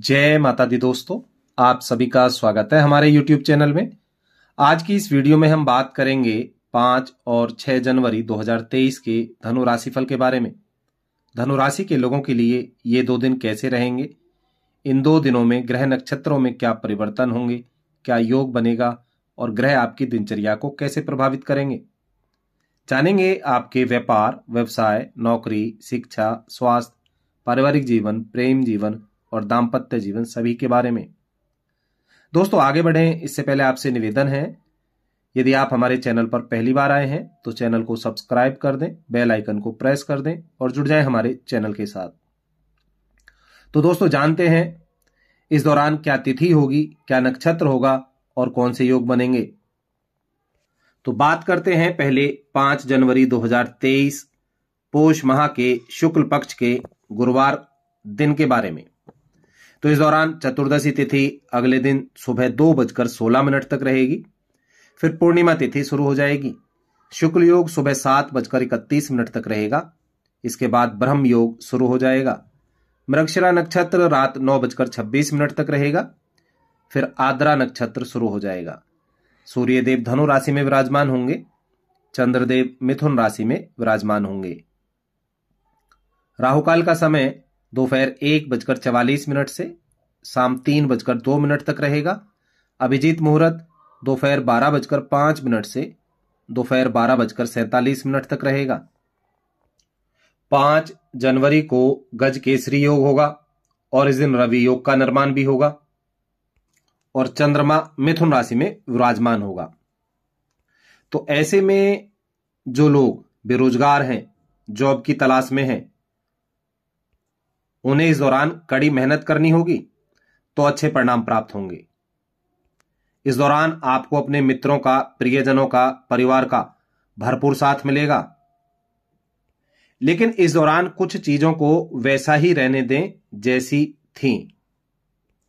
जय माता दी दोस्तों आप सभी का स्वागत है हमारे YouTube चैनल में आज की इस वीडियो में हम बात करेंगे पांच और छह जनवरी 2023 के धनु राशिफल के बारे में धनु राशि के लोगों के लिए ये दो दिन कैसे रहेंगे इन दो दिनों में ग्रह नक्षत्रों में क्या परिवर्तन होंगे क्या योग बनेगा और ग्रह आपकी दिनचर्या को कैसे प्रभावित करेंगे जानेंगे आपके व्यापार व्यवसाय नौकरी शिक्षा स्वास्थ्य पारिवारिक जीवन प्रेम जीवन और दाम्पत्य जीवन सभी के बारे में दोस्तों आगे बढ़ें इससे पहले आपसे निवेदन है यदि आप हमारे चैनल पर पहली बार आए हैं तो चैनल को सब्सक्राइब कर दें बेल आइकन को प्रेस कर दें और जुड़ जाएं हमारे चैनल के साथ तो दोस्तों जानते हैं इस दौरान क्या तिथि होगी क्या नक्षत्र होगा और कौन से योग बनेंगे तो बात करते हैं पहले पांच जनवरी 2023 पोष माह के शुक्ल पक्ष के गुरुवार दिन के बारे में तो इस दौरान चतुर्दशी तिथि अगले दिन सुबह दो बजकर सोलह मिनट तक रहेगी फिर पूर्णिमा तिथि शुरू हो जाएगी शुक्ल योग सुबह सात बजकर इकतीस मिनट तक रहेगा इसके बाद ब्रह्म योग शुरू हो जाएगा मृक्षरा नक्षत्र रात नौ बजकर छब्बीस मिनट तक रहेगा फिर आद्रा नक्षत्र शुरू हो जाएगा सूर्यदेव धनु राशि में विराजमान होंगे चंद्रदेव मिथुन राशि में विराजमान होंगे राहुकाल का समय दोपहर एक बजकर चवालीस मिनट से शाम तीन बजकर दो मिनट तक रहेगा अभिजीत मुहूर्त दोपहर बारह बजकर पांच मिनट से दोपहर बारह बजकर सैंतालीस मिनट तक रहेगा पांच जनवरी को गज केसरी योग होगा और इस दिन रवि योग का निर्माण भी होगा और चंद्रमा मिथुन राशि में विराजमान होगा तो ऐसे में जो लोग बेरोजगार हैं जॉब की तलाश में हैं उन्हें इस दौरान कड़ी मेहनत करनी होगी तो अच्छे परिणाम प्राप्त होंगे इस दौरान आपको अपने मित्रों का प्रियजनों का परिवार का भरपूर साथ मिलेगा लेकिन इस दौरान कुछ चीजों को वैसा ही रहने दें जैसी थी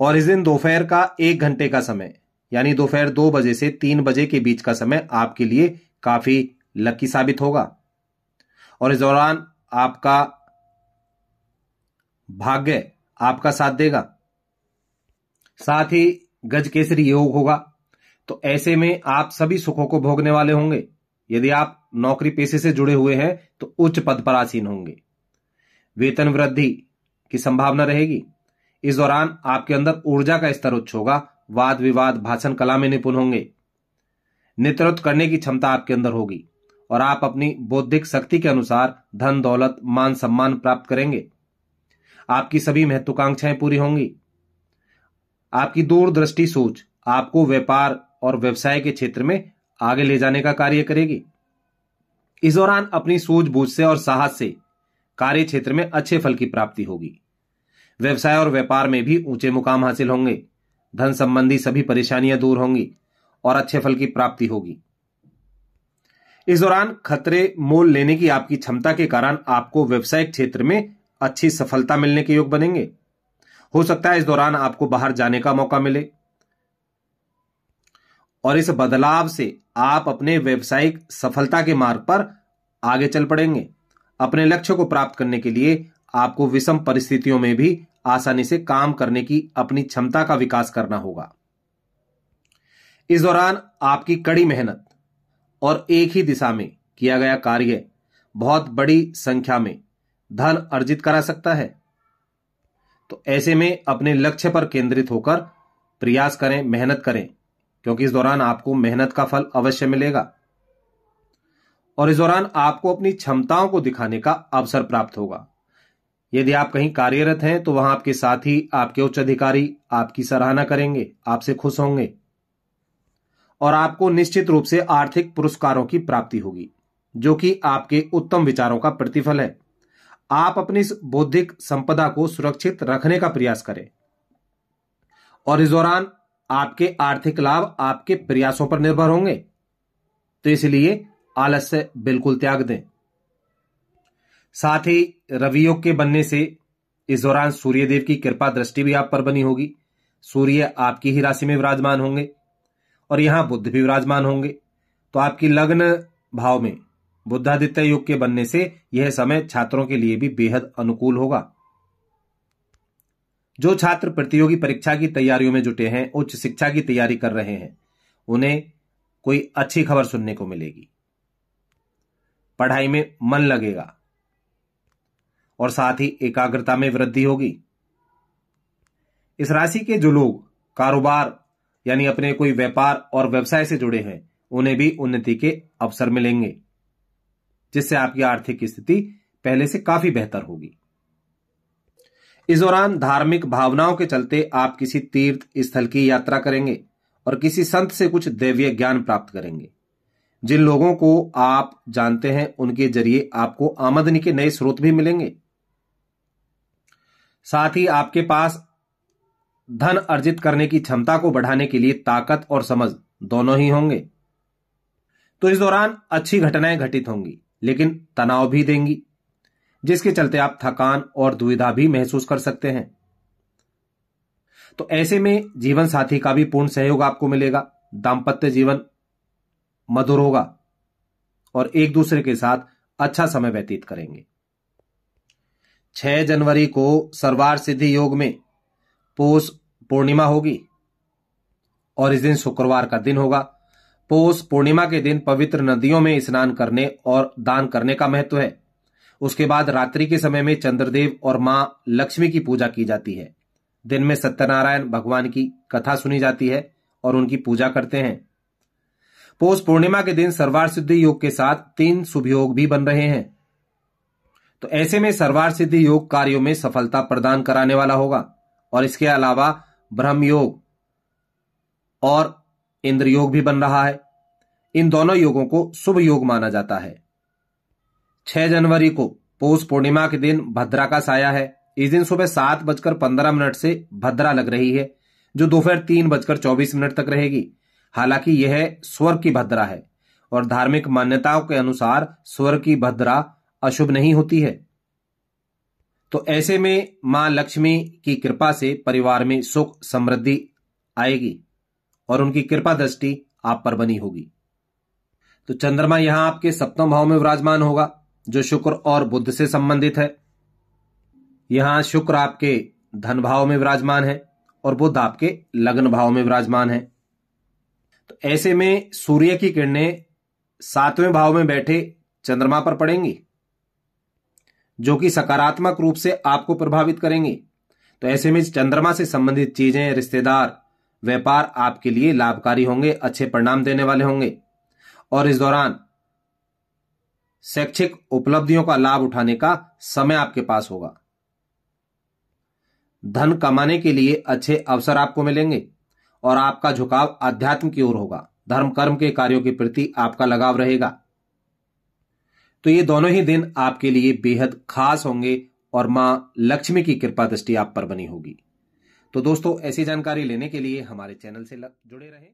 और इस दिन दोपहर का एक घंटे का समय यानी दोपहर दो बजे से तीन बजे के बीच का समय आपके लिए काफी लकी साबित होगा और इस दौरान आपका भाग्य आपका साथ देगा साथ ही गज केसरी योग होगा तो ऐसे में आप सभी सुखों को भोगने वाले होंगे यदि आप नौकरी पेशे से जुड़े हुए हैं तो उच्च पद पर आसीन होंगे वेतन वृद्धि की संभावना रहेगी इस दौरान आपके अंदर ऊर्जा का स्तर उच्च होगा वाद विवाद भाषण कला में निपुण होंगे नेतृत्व करने की क्षमता आपके अंदर होगी और आप अपनी बौद्धिक शक्ति के अनुसार धन दौलत मान सम्मान प्राप्त करेंगे आपकी सभी महत्वाकांक्षाएं पूरी होंगी आपकी दूरदृष्टि सोच आपको व्यापार और व्यवसाय के क्षेत्र में आगे ले जाने का कार्य करेगी इस दौरान अपनी सूझबूझ से और साहस से कार्य क्षेत्र में अच्छे फल की प्राप्ति होगी व्यवसाय और व्यापार में भी ऊंचे मुकाम हासिल होंगे धन संबंधी सभी परेशानियां दूर होंगी और अच्छे फल की प्राप्ति होगी इस दौरान खतरे मोल लेने की आपकी क्षमता के कारण आपको व्यवसायिक क्षेत्र में अच्छी सफलता मिलने के योग बनेंगे हो सकता है इस दौरान आपको बाहर जाने का मौका मिले और इस बदलाव से आप अपने व्यवसायिक सफलता के मार्ग पर आगे चल पड़ेंगे अपने लक्ष्य को प्राप्त करने के लिए आपको विषम परिस्थितियों में भी आसानी से काम करने की अपनी क्षमता का विकास करना होगा इस दौरान आपकी कड़ी मेहनत और एक ही दिशा में किया गया कार्य बहुत बड़ी संख्या में धन अर्जित करा सकता है तो ऐसे में अपने लक्ष्य पर केंद्रित होकर प्रयास करें मेहनत करें क्योंकि इस दौरान आपको मेहनत का फल अवश्य मिलेगा और इस दौरान आपको अपनी क्षमताओं को दिखाने का अवसर प्राप्त होगा यदि आप कहीं कार्यरत हैं तो वहां आपके साथी आपके उच्च अधिकारी आपकी सराहना करेंगे आपसे खुश होंगे और आपको निश्चित रूप से आर्थिक पुरस्कारों की प्राप्ति होगी जो कि आपके उत्तम विचारों का प्रतिफल है आप अपनी इस बौद्धिक संपदा को सुरक्षित रखने का प्रयास करें और इस दौरान आपके आर्थिक लाभ आपके प्रयासों पर निर्भर होंगे तो इसलिए आलस्य बिल्कुल त्याग दें साथ ही रवियोग के बनने से इस दौरान सूर्यदेव की कृपा दृष्टि भी आप पर बनी होगी सूर्य आपकी ही राशि में विराजमान होंगे और यहां बुद्ध भी विराजमान होंगे तो आपकी लग्न भाव में बुद्धादित्य युग के बनने से यह समय छात्रों के लिए भी बेहद अनुकूल होगा जो छात्र प्रतियोगी परीक्षा की तैयारियों में जुटे हैं उच्च शिक्षा की तैयारी कर रहे हैं उन्हें कोई अच्छी खबर सुनने को मिलेगी पढ़ाई में मन लगेगा और साथ ही एकाग्रता में वृद्धि होगी इस राशि के जो लोग कारोबार यानी अपने कोई व्यापार और व्यवसाय से जुड़े हैं उन्हें भी उन्नति के अवसर मिलेंगे जिससे आपकी आर्थिक स्थिति पहले से काफी बेहतर होगी इस दौरान धार्मिक भावनाओं के चलते आप किसी तीर्थ स्थल की यात्रा करेंगे और किसी संत से कुछ दैवीय ज्ञान प्राप्त करेंगे जिन लोगों को आप जानते हैं उनके जरिए आपको आमदनी के नए स्रोत भी मिलेंगे साथ ही आपके पास धन अर्जित करने की क्षमता को बढ़ाने के लिए ताकत और समझ दोनों ही होंगे तो इस दौरान अच्छी घटनाएं घटित होंगी लेकिन तनाव भी देंगी जिसके चलते आप थकान और दुविधा भी महसूस कर सकते हैं तो ऐसे में जीवन साथी का भी पूर्ण सहयोग आपको मिलेगा दाम्पत्य जीवन मधुर होगा और एक दूसरे के साथ अच्छा समय व्यतीत करेंगे 6 जनवरी को सर्वार सिद्धि योग में पोष पूर्णिमा होगी और इस दिन शुक्रवार का दिन होगा पोष पूर्णिमा के दिन पवित्र नदियों में स्नान करने और दान करने का महत्व है उसके बाद रात्रि के समय में चंद्रदेव और मां लक्ष्मी की पूजा की जाती है दिन में सत्यनारायण भगवान की कथा सुनी जाती है और उनकी पूजा करते हैं पोष पूर्णिमा के दिन सर्वार सिद्धि योग के साथ तीन शुभ योग भी बन रहे हैं तो ऐसे में सर्वार सिद्धि योग कार्यो में सफलता प्रदान कराने वाला होगा और इसके अलावा ब्रह्म योग और इंद्र योग भी बन रहा है इन दोनों योगों को शुभ योग माना जाता है 6 जनवरी को पौष पूर्णिमा के दिन भद्रा का साया है इस दिन सुबह सात बजकर पंद्रह मिनट से भद्रा लग रही है जो दोपहर तीन बजकर चौबीस मिनट तक रहेगी हालांकि यह स्वर्ग की भद्रा है और धार्मिक मान्यताओं के अनुसार स्वर्ग की भद्रा अशुभ नहीं होती है तो ऐसे में मां लक्ष्मी की कृपा से परिवार में सुख समृद्धि आएगी और उनकी कृपा दृष्टि आप पर बनी होगी तो चंद्रमा यहां आपके सप्तम भाव में विराजमान होगा जो शुक्र और बुद्ध से संबंधित है यहां शुक्र आपके धन भाव में विराजमान है और बुद्ध आपके लग्न भाव में विराजमान है तो ऐसे में सूर्य की किरणें सातवें भाव में बैठे चंद्रमा पर पड़ेंगी जो कि सकारात्मक रूप से आपको प्रभावित करेंगे तो ऐसे में चंद्रमा से संबंधित चीजें रिश्तेदार व्यापार आपके लिए लाभकारी होंगे अच्छे परिणाम देने वाले होंगे और इस दौरान शैक्षिक उपलब्धियों का लाभ उठाने का समय आपके पास होगा धन कमाने के लिए अच्छे अवसर आपको मिलेंगे और आपका झुकाव अध्यात्म की ओर होगा धर्म कर्म के कार्यों के प्रति आपका लगाव रहेगा तो ये दोनों ही दिन आपके लिए बेहद खास होंगे और मां लक्ष्मी की कृपा दृष्टि आप पर बनी होगी तो दोस्तों ऐसी जानकारी लेने के लिए हमारे चैनल से जुड़े रहें